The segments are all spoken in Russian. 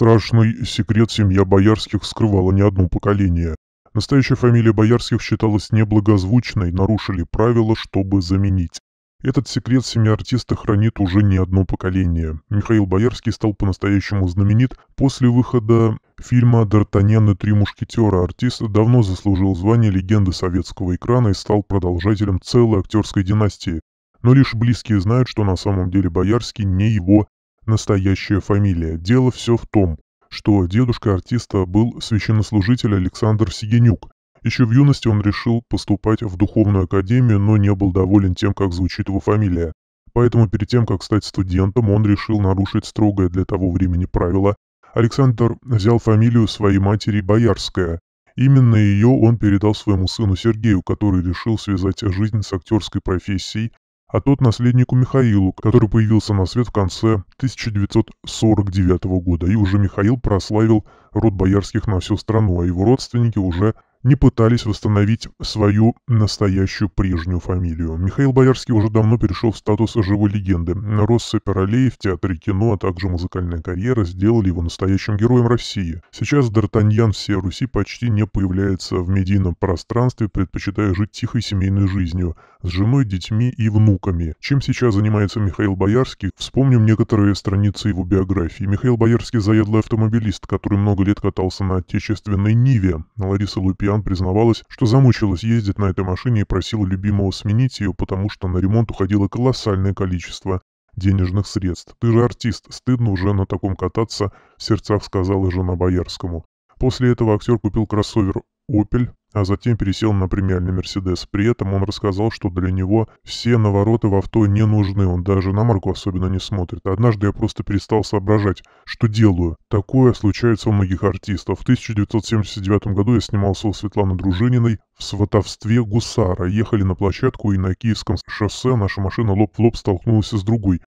Страшный секрет семья Боярских скрывала не одно поколение. Настоящая фамилия Боярских считалась неблагозвучной, нарушили правила, чтобы заменить. Этот секрет семья артиста хранит уже не одно поколение. Михаил Боярский стал по-настоящему знаменит после выхода фильма «Д'Артаньян и три мушкетера». Артист давно заслужил звание легенды советского экрана и стал продолжателем целой актерской династии. Но лишь близкие знают, что на самом деле Боярский не его настоящая фамилия. Дело все в том, что дедушка артиста был священнослужитель Александр Сигенюк. Еще в юности он решил поступать в духовную академию, но не был доволен тем, как звучит его фамилия. Поэтому перед тем, как стать студентом, он решил нарушить строгое для того времени правило. Александр взял фамилию своей матери Боярская. Именно ее он передал своему сыну Сергею, который решил связать жизнь с актерской профессией а тот наследнику Михаилу, который появился на свет в конце 1949 года, и уже Михаил прославил род боярских на всю страну, а его родственники уже не пытались восстановить свою настоящую прежнюю фамилию. Михаил Боярский уже давно перешел в статус живой легенды. Россыпь ролей в театре и кино, а также музыкальная карьера сделали его настоящим героем России. Сейчас Д'Артаньян всей Руси почти не появляется в медийном пространстве, предпочитая жить тихой семейной жизнью, с женой, детьми и внуками. Чем сейчас занимается Михаил Боярский, вспомним некоторые страницы его биографии. Михаил Боярский – заядлый автомобилист, который много лет катался на отечественной Ниве. Лариса Лупиан Сан признавалась, что замучилась ездить на этой машине и просила любимого сменить ее, потому что на ремонт уходило колоссальное количество денежных средств. «Ты же артист, стыдно уже на таком кататься», — в сердцах сказала жена Боярскому. После этого актер купил кроссовер «Опель», а затем пересел на премиальный Мерседес. При этом он рассказал, что для него все навороты в авто не нужны, он даже на марку особенно не смотрит. Однажды я просто перестал соображать, что делаю. Такое случается у многих артистов. В 1979 году я снимался у Светланы Дружининой в сватовстве гусара. Ехали на площадку, и на Киевском шоссе наша машина лоб в лоб столкнулась с другой.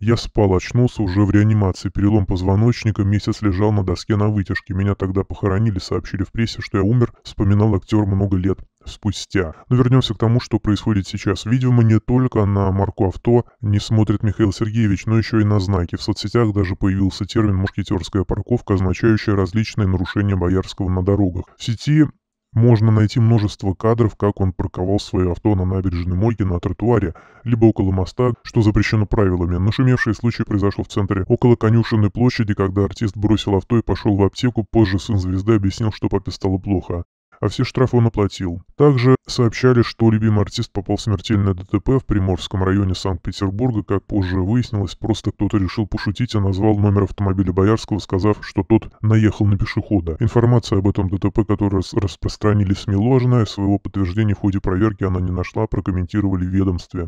Я спал, очнулся уже в реанимации. Перелом позвоночника, месяц лежал на доске на вытяжке. Меня тогда похоронили, сообщили в прессе, что я умер, вспоминал актер много лет спустя. Но вернемся к тому, что происходит сейчас. Видимо, не только на марку авто не смотрит Михаил Сергеевич, но еще и на знаки. В соцсетях даже появился термин «мушкетерская парковка», означающая различные нарушения Боярского на дорогах. В сети можно найти множество кадров, как он парковал свое авто на набережной Мойки на тротуаре, либо около моста, что запрещено правилами. Нашумевший случай произошел в центре, около конюшенной площади, когда артист бросил авто и пошел в аптеку, позже сын звезды объяснил, что папе стало плохо а все штрафы он оплатил. Также сообщали, что любимый артист попал в смертельное ДТП в Приморском районе Санкт-Петербурга. Как позже выяснилось, просто кто-то решил пошутить и назвал номер автомобиля Боярского, сказав, что тот наехал на пешехода. Информация об этом ДТП, которую распространили СМИ ложная, своего подтверждения в ходе проверки она не нашла, прокомментировали в ведомстве.